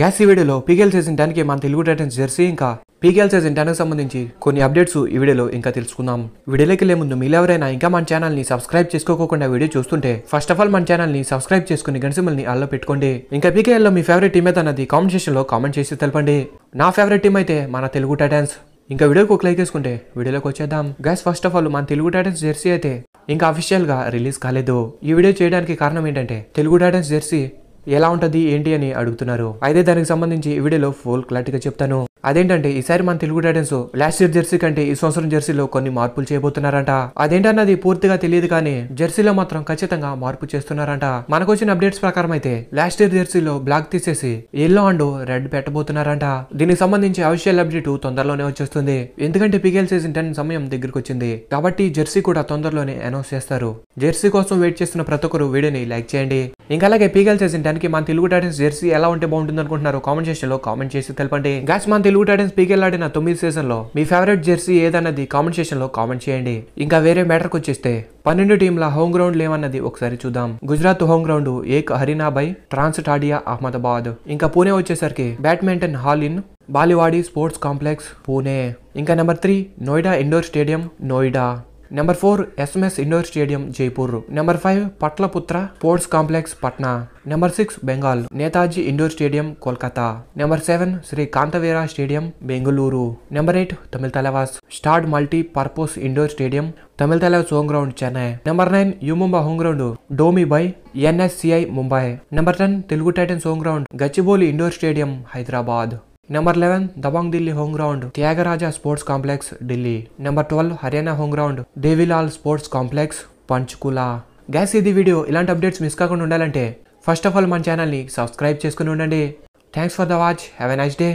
gas ఈ వీడియోలో పీకేల్ season టెన్కి మన తెలుగు టైటన్స్ జెర్సీ ఇంకా పీకేల్ సీజన్ టెన్కి సంబంధించి కొన్ని అప్డేట్స్ ఈ వీడియోలో ఇంకా తెలుసుకుందాం వీడియోలోకి వెళ్ళే ముందు మీరు ఎవరైనా ఇంకా మన ఛానల్ని సబ్స్క్రైబ్ చేసుకోకుండా వీడియో చూస్తుంటే ఫస్ట్ ఆఫ్ ఆల్ మన ఛానల్ని సబ్స్క్రైబ్ చేసుకుని గణసిమల్ని అల్లో పెట్టుకోండి ఇంకా పీకేఎల్లో మీ ఫేవరెట్ టీమ్ అయితే అన్నది కామెంట్ సెక్షన్లో కామెంట్ చేసి తెలపండి నా ఫేవరెట్ టీమ్ అయితే మన తెలుగు టైటన్స్ ఇంకా వీడియోకి ఒక లైక్ వేసుకుంటే వీడియోలోకి వచ్చేద్దాం గ్యాస్ ఫస్ట్ ఆఫ్ ఆల్ మన తెలుగు టైటన్స్ జెర్సీ అయితే ఇంకా అఫీషియల్గా రిలీజ్ కాలేదు ఈ వీడియో చేయడానికి కారణం ఏంటంటే తెలుగు టైటన్స్ జెర్సీ ఎలా ఉంటుంది ఏంటి అని అడుగుతున్నారు అయితే దానికి సంబంధించి ఈ వీడియోలో ఫుల్ క్లారిటీగా చెప్తాను అదేంటంటే ఈసారి మన Telugu Titans last year jersey కంటే ఈ సంవత్సరం జెర్సీలో కొన్ని మార్పులు చేయబోతున్నారంట అదేంటన్నది పూర్తిగా తెలియదు కానీ జెర్సీలో మాత్రం ఖచ్చితంగా మార్పు చేస్తున్నారంట మనకు వచ్చిన అప్డేట్స్ ప్రకారం అయితే లాస్ట్ ఇయర్ జెర్సీలో బ్లాక్ తీసేసి ఎల్లో అండ్ రెడ్ పెట్టబోతున్నారంట దీనికి సంబంధించి అఫీషియల్ అప్డేట్ తొందరలోనే వచ్చేస్తుంది ఎందుకంటే పికెల్ సీజన్ టెన్ సమయం దగ్గరకు వచ్చింది కాబట్టి జెర్సీ కూడా తొందరలోనే అనౌన్స్ చేస్తారు జెర్సీ కోసం వెయిట్ చేస్తున్న ప్రతి ఒక్కరు వీడియోని లైక్ చేయండి ఇంకా అలాగే పీగల్ సీజన్ టెన్ కి మన తెలుగు టైటన్స్ జెర్సీ ఎలా ఉంటే బాగుంటుంది అనుకుంటున్నారు కామెంట్ సెక్షన్ లో కామెంట్ చేసి తెలపండి గ్యాస్ మన లూ టైటన్స్ పీకేల్ తొమ్మిది సీజన్లో మీ ఫేవరెట్ జెర్సీ ఏదన్నది కామెంట్ సెక్షన్లో కామెంట్ చేయండి ఇంకా వేరే మ్యాటర్కి వచ్చేస్తే పన్నెండు టీంల హోమ్ గ్రౌండ్ లేవన్నది ఒకసారి చూద్దాం Gujarat home ground Eka arena by TransStadia Ahmedabad ఇంకా పూణే వచ్చేసరికి badminton hall in Balewadi sports complex Pune ఇంకా number three Noida indoor stadium Noida number four SMS indoor stadium Jaipur number five Pataliputra sports complex Patna number six Bengal Netaji indoor stadium Kolkata number seven Shri Kanteerava stadium Bengaluru number eight Tamil Thalaivas SDAT multi purpose indoor stadium Tamil Thalaivas home ground Chennai number nine U Mumba home ground Dome by NSCI Mumbai number ten Telugu Titans home ground Gachibowli indoor stadium Hyderabad number eleven Dabang Delhi home ground Thyagaraj sports complex Delhi number twelve Haryana home ground Devi Lal sports complex Panchkula guys ఇది video ఇలాంటి updates miss కాకుండా ఉండాలంటే first of all మన ఛానల్ని subscribe చేసుకుని ఉండండి thanks for the watch have a nice day